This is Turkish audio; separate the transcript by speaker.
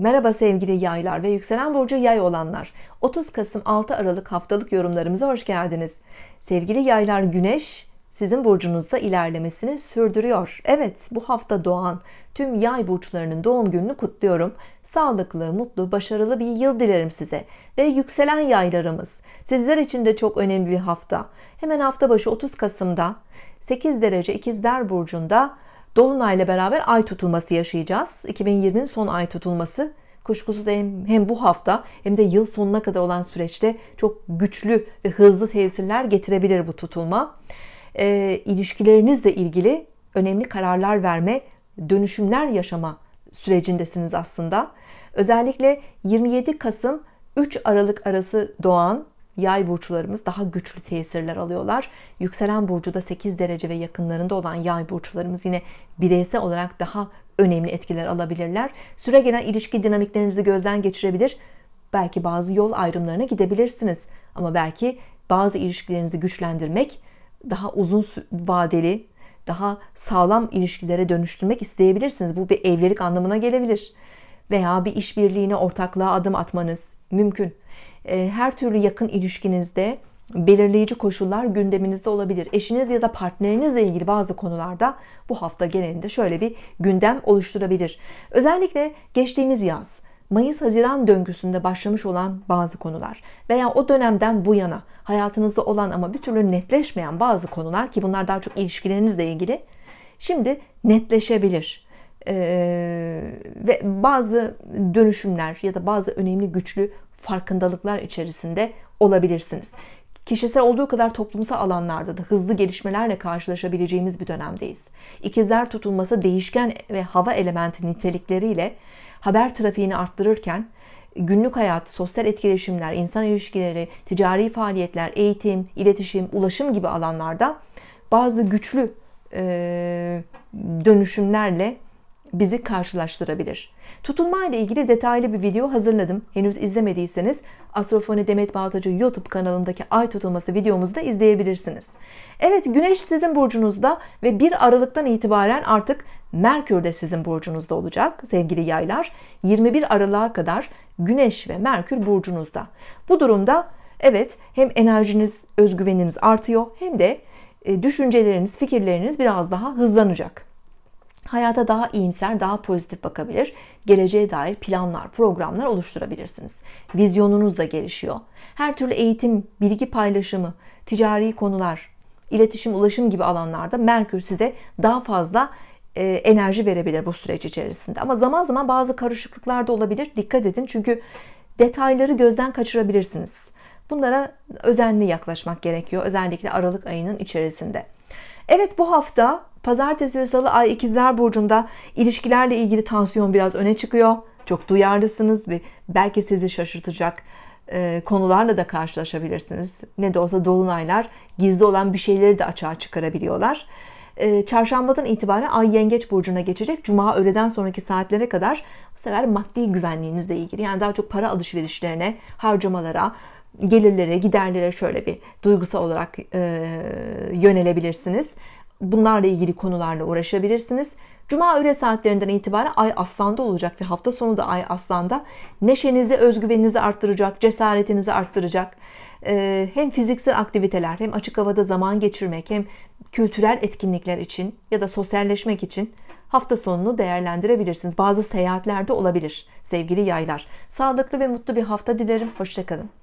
Speaker 1: Merhaba sevgili yaylar ve yükselen burcu yay olanlar. 30 Kasım 6 Aralık haftalık yorumlarımıza hoş geldiniz. Sevgili yaylar güneş sizin burcunuzda ilerlemesini sürdürüyor. Evet bu hafta doğan tüm yay burçlarının doğum gününü kutluyorum. Sağlıklı, mutlu, başarılı bir yıl dilerim size. Ve yükselen yaylarımız sizler için de çok önemli bir hafta. Hemen hafta başı 30 Kasım'da 8 derece ikizler burcunda Dolunayla beraber ay tutulması yaşayacağız. 2020'nin son ay tutulması kuşkusuz hem, hem bu hafta hem de yıl sonuna kadar olan süreçte çok güçlü ve hızlı tesirler getirebilir bu tutulma. E, ilişkilerinizle ilgili önemli kararlar verme, dönüşümler yaşama sürecindesiniz aslında. Özellikle 27 Kasım 3 Aralık arası doğan yay burçlarımız daha güçlü tesirler alıyorlar. Yükselen burcu da 8 derece ve yakınlarında olan yay burçlarımız yine bireysel olarak daha önemli etkiler alabilirler. Süre gelen ilişki dinamiklerinizi gözden geçirebilir. Belki bazı yol ayrımlarına gidebilirsiniz. Ama belki bazı ilişkilerinizi güçlendirmek, daha uzun vadeli, daha sağlam ilişkilere dönüştürmek isteyebilirsiniz. Bu bir evlilik anlamına gelebilir. Veya bir işbirliğine, ortaklığa adım atmanız mümkün. E, her türlü yakın ilişkinizde belirleyici koşullar gündeminizde olabilir. Eşiniz ya da partnerinizle ilgili bazı konularda bu hafta genelinde şöyle bir gündem oluşturabilir. Özellikle geçtiğimiz yaz Mayıs-Haziran döngüsünde başlamış olan bazı konular veya o dönemden bu yana hayatınızda olan ama bir türlü netleşmeyen bazı konular ki bunlar daha çok ilişkilerinizle ilgili şimdi netleşebilir. Ee, ve bazı dönüşümler ya da bazı önemli güçlü farkındalıklar içerisinde olabilirsiniz. Kişisel olduğu kadar toplumsal alanlarda da hızlı gelişmelerle karşılaşabileceğimiz bir dönemdeyiz. İkizler tutulması değişken ve hava elementi nitelikleriyle haber trafiğini arttırırken günlük hayat, sosyal etkileşimler, insan ilişkileri, ticari faaliyetler, eğitim, iletişim, ulaşım gibi alanlarda bazı güçlü e, dönüşümlerle bizi karşılaştırabilir. Tutulma ile ilgili detaylı bir video hazırladım. Henüz izlemediyseniz Astrofoni Demet Bağtacı YouTube kanalındaki ay tutulması videomuzda izleyebilirsiniz. Evet güneş sizin burcunuzda ve 1 Aralık'tan itibaren artık Merkür de sizin burcunuzda olacak sevgili yaylar. 21 Aralık'a kadar Güneş ve Merkür burcunuzda. Bu durumda evet hem enerjiniz, özgüveniniz artıyor hem de e, düşünceleriniz, fikirleriniz biraz daha hızlanacak hayata daha iyimser, daha pozitif bakabilir. Geleceğe dair planlar, programlar oluşturabilirsiniz. Vizyonunuz da gelişiyor. Her türlü eğitim, bilgi paylaşımı, ticari konular, iletişim, ulaşım gibi alanlarda Merkür size daha fazla e, enerji verebilir bu süreç içerisinde. Ama zaman zaman bazı karışıklıklar da olabilir. Dikkat edin çünkü detayları gözden kaçırabilirsiniz. Bunlara özenli yaklaşmak gerekiyor özellikle Aralık ayının içerisinde. Evet bu hafta Pazartesi ve salı ay ikizler burcunda ilişkilerle ilgili tansiyon biraz öne çıkıyor. Çok duyarlısınız ve belki sizi şaşırtacak e, konularla da karşılaşabilirsiniz. Ne de olsa dolunaylar gizli olan bir şeyleri de açığa çıkarabiliyorlar. E, çarşambadan itibaren ay yengeç burcuna geçecek. Cuma öğleden sonraki saatlere kadar bu sefer maddi güvenliğinizle ilgili yani daha çok para alışverişlerine, harcamalara, gelirlere, giderlere şöyle bir duygusal olarak e, yönelebilirsiniz bunlarla ilgili konularla uğraşabilirsiniz. Cuma öğle saatlerinden itibaren ay aslanda olacak ve hafta sonu da ay aslanda neşenizi, özgüveninizi arttıracak, cesaretinizi arttıracak. E, hem fiziksel aktiviteler, hem açık havada zaman geçirmek, hem kültürel etkinlikler için ya da sosyalleşmek için hafta sonunu değerlendirebilirsiniz. Bazı seyahatlerde olabilir sevgili yaylar. Sağlıklı ve mutlu bir hafta dilerim. Hoşçakalın.